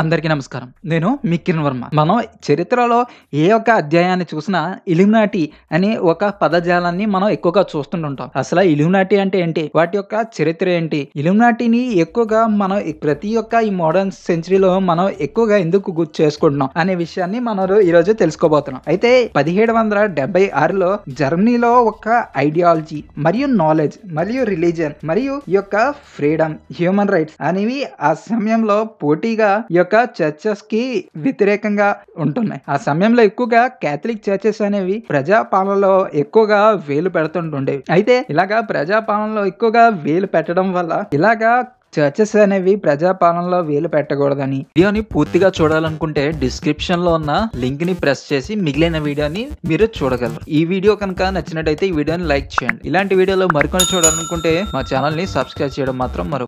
అందరికీ నమస్కారం నేను మీ కిరణ్ వర్మ మనం చరిత్రలో ఏ ఒక్క అధ్యాయాన్ని చూసినా ఇలిమినాటి అనే ఒక పదజాలాన్ని మనం ఎక్కువగా చూస్తుంటుంటాం అసలు ఇలిమినాటి అంటే ఏంటి వాటి యొక్క చరిత్ర ఏంటి ఇలిమినాటిని ఎక్కువగా మనం ప్రతి ఒక్క ఈ మోడర్న్ సెంచరీలో మనం ఎక్కువగా ఎందుకు గుర్తు చేసుకుంటున్నాం అనే విషయాన్ని మనం ఈరోజు తెలుసుకోబోతున్నాం అయితే పదిహేడు వందల డెబ్బై ఆరులో జర్మనీలో ఒక ఐడియాలజీ మరియు నాలెడ్జ్ మరియు రిలీజన్ మరియు యొక్క ఫ్రీడమ్ హ్యూమన్ రైట్స్ అనేవి ఆ సమయంలో పోటీగా యొక్క చర్చెస్ కి వ్యతిరేకంగా ఉంటున్నాయి ఆ సమయంలో ఎక్కువగా కేథలిక్ చర్చెస్ అనేవి ప్రజాపాలనలో ఎక్కువగా వేలు పెడుతుంటుండేవి అయితే ఇలాగా ప్రజాపాలనలో ఎక్కువగా వేలు పెట్టడం వల్ల ఇలాగా చర్చెస్ అనేవి ప్రజాపాలనలో వీలు పెట్టకూడదని వీడియోని పూర్తిగా చూడాలనుకుంటే డిస్క్రిప్షన్ లో ఉన్న లింక్ ని ప్రెస్ చేసి మిగిలిన వీడియోని మీరు చూడగలరు ఈ వీడియో కనుక నచ్చినట్టయితే ఈ వీడియోని లైక్ చేయండి ఇలాంటి వీడియోలో మరికొని చూడాలనుకుంటే మా ఛానల్ ని సబ్స్క్రైబ్ చేయడం మాత్రం మరొక